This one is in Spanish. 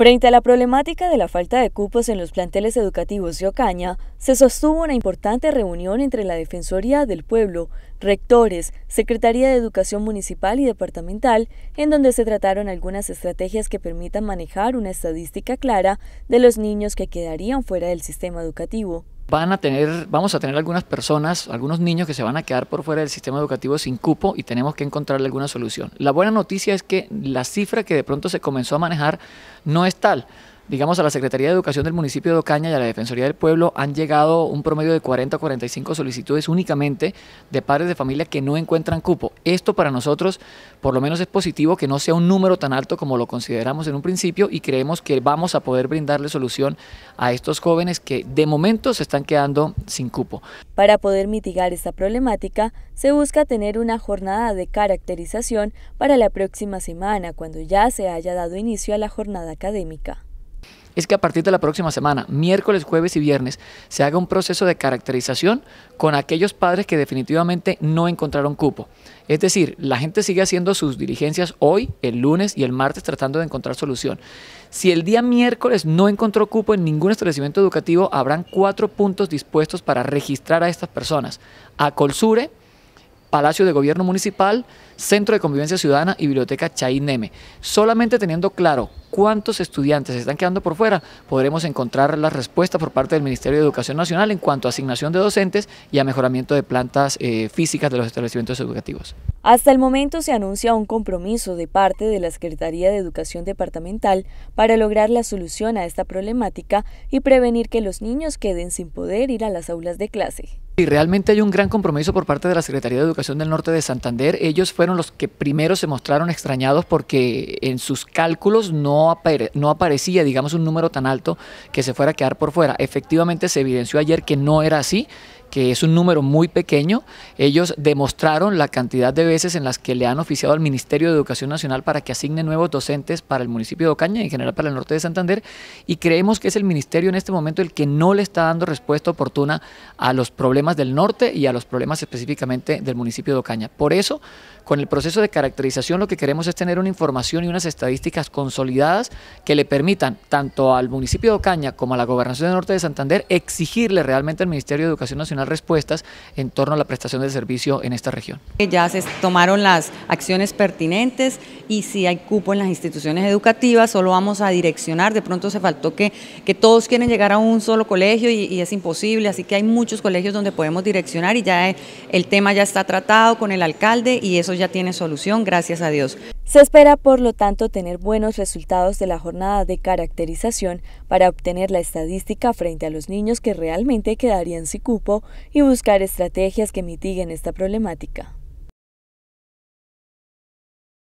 Frente a la problemática de la falta de cupos en los planteles educativos de Ocaña, se sostuvo una importante reunión entre la Defensoría del Pueblo, rectores, Secretaría de Educación Municipal y Departamental, en donde se trataron algunas estrategias que permitan manejar una estadística clara de los niños que quedarían fuera del sistema educativo van a tener, vamos a tener algunas personas, algunos niños que se van a quedar por fuera del sistema educativo sin cupo y tenemos que encontrarle alguna solución. La buena noticia es que la cifra que de pronto se comenzó a manejar no es tal digamos, a la Secretaría de Educación del municipio de Ocaña y a la Defensoría del Pueblo han llegado un promedio de 40 a 45 solicitudes únicamente de padres de familia que no encuentran cupo. Esto para nosotros, por lo menos, es positivo que no sea un número tan alto como lo consideramos en un principio y creemos que vamos a poder brindarle solución a estos jóvenes que de momento se están quedando sin cupo. Para poder mitigar esta problemática, se busca tener una jornada de caracterización para la próxima semana, cuando ya se haya dado inicio a la jornada académica es que a partir de la próxima semana, miércoles, jueves y viernes, se haga un proceso de caracterización con aquellos padres que definitivamente no encontraron cupo. Es decir, la gente sigue haciendo sus diligencias hoy, el lunes y el martes tratando de encontrar solución. Si el día miércoles no encontró cupo en ningún establecimiento educativo, habrán cuatro puntos dispuestos para registrar a estas personas. A Colsure, Palacio de Gobierno Municipal, Centro de Convivencia Ciudadana y Biblioteca Chaineme. Solamente teniendo claro cuántos estudiantes se están quedando por fuera, podremos encontrar las respuestas por parte del Ministerio de Educación Nacional en cuanto a asignación de docentes y a mejoramiento de plantas eh, físicas de los establecimientos educativos. Hasta el momento se anuncia un compromiso de parte de la Secretaría de Educación Departamental para lograr la solución a esta problemática y prevenir que los niños queden sin poder ir a las aulas de clase. Y realmente hay un gran compromiso por parte de la Secretaría de Educación del Norte de Santander. Ellos fueron los que primero se mostraron extrañados porque en sus cálculos no, no aparecía, digamos, un número tan alto que se fuera a quedar por fuera. Efectivamente se evidenció ayer que no era así que es un número muy pequeño. Ellos demostraron la cantidad de veces en las que le han oficiado al Ministerio de Educación Nacional para que asigne nuevos docentes para el municipio de Ocaña y en general para el norte de Santander. Y creemos que es el ministerio en este momento el que no le está dando respuesta oportuna a los problemas del norte y a los problemas específicamente del municipio de Ocaña. Por eso, con el proceso de caracterización lo que queremos es tener una información y unas estadísticas consolidadas que le permitan tanto al municipio de Ocaña como a la gobernación del norte de Santander exigirle realmente al Ministerio de Educación Nacional respuestas en torno a la prestación de servicio en esta región. Ya se tomaron las acciones pertinentes y si hay cupo en las instituciones educativas, solo vamos a direccionar. De pronto se faltó que, que todos quieren llegar a un solo colegio y, y es imposible, así que hay muchos colegios donde podemos direccionar y ya eh, el tema ya está tratado con el alcalde y eso ya tiene solución, gracias a Dios. Se espera, por lo tanto, tener buenos resultados de la jornada de caracterización para obtener la estadística frente a los niños que realmente quedarían sin cupo y buscar estrategias que mitiguen esta problemática.